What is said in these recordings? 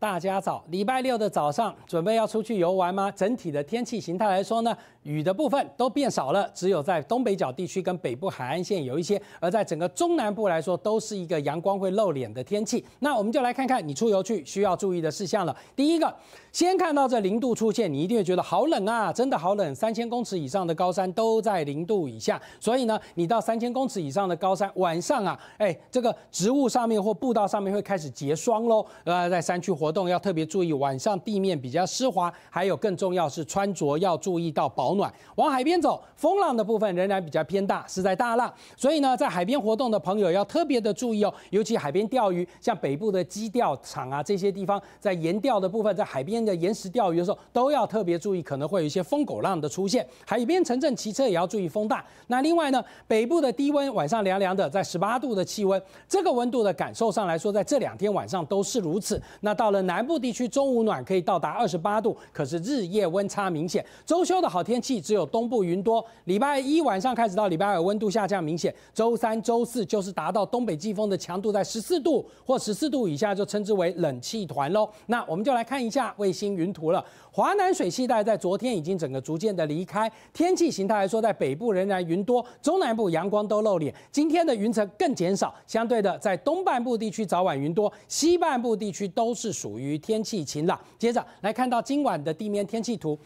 大家早，礼拜六的早上准备要出去游玩吗？整体的天气形态来说呢，雨的部分都变少了，只有在东北角地区跟北部海岸线有一些，而在整个中南部来说都是一个阳光会露脸的天气。那我们就来看看你出游去需要注意的事项了。第一个，先看到这零度出现，你一定会觉得好冷啊，真的好冷。三千公尺以上的高山都在零度以下，所以呢，你到三千公尺以上的高山晚上啊，哎，这个植物上面或步道上面会开始结霜喽。呃，在山区活。活动要特别注意，晚上地面比较湿滑，还有更重要是穿着要注意到保暖。往海边走，风浪的部分仍然比较偏大，是在大浪，所以呢，在海边活动的朋友要特别的注意哦，尤其海边钓鱼，像北部的矶钓场啊这些地方，在沿钓的部分，在海边的岩石钓鱼的时候都要特别注意，可能会有一些风狗浪的出现。海边城镇骑车也要注意风大。那另外呢，北部的低温晚上凉凉的，在十八度的气温，这个温度的感受上来说，在这两天晚上都是如此。那到了。南部地区中午暖可以到达二十八度，可是日夜温差明显。周休的好天气只有东部云多。礼拜一晚上开始到礼拜二温度下降明显。周三、周四就是达到东北季风的强度，在十四度或十四度以下就称之为冷气团喽。那我们就来看一下卫星云图了。华南水气带在昨天已经整个逐渐的离开。天气形态来说，在北部仍然云多，中南部阳光都露脸。今天的云层更减少，相对的在东半部地区早晚云多，西半部地区都是属。属于天气晴朗，接着来看到今晚的地面天气图。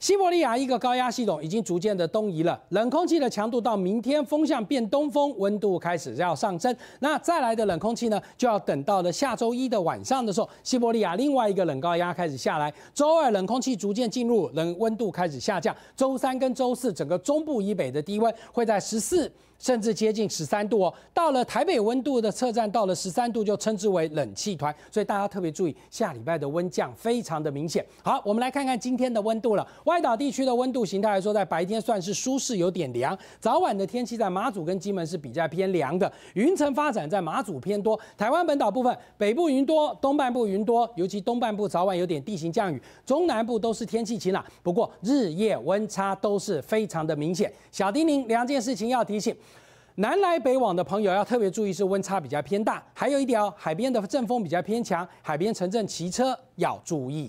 西伯利亚一个高压系统已经逐渐的东移了，冷空气的强度到明天风向变东风，温度开始要上升。那再来的冷空气呢，就要等到了下周一的晚上的时候，西伯利亚另外一个冷高压开始下来，周二冷空气逐渐进入，冷温度开始下降。周三跟周四整个中部以北的低温会在十四甚至接近十三度哦。到了台北温度的测站到了十三度就称之为冷气团，所以大家特别注意下礼拜的温降非常的明显。好，我们来看看今天的温度了。外岛地区的温度形态来说，在白天算是舒适，有点凉；早晚的天气在马祖跟金门是比较偏凉的。云层发展在马祖偏多，台湾本岛部分北部云多，东半部云多，尤其东半部早晚有点地形降雨，中南部都是天气晴朗。不过日夜温差都是非常的明显。小叮咛两件事情要提醒：南来北往的朋友要特别注意是温差比较偏大，还有一点哦，海边的阵风比较偏强，海边城镇骑车要注意。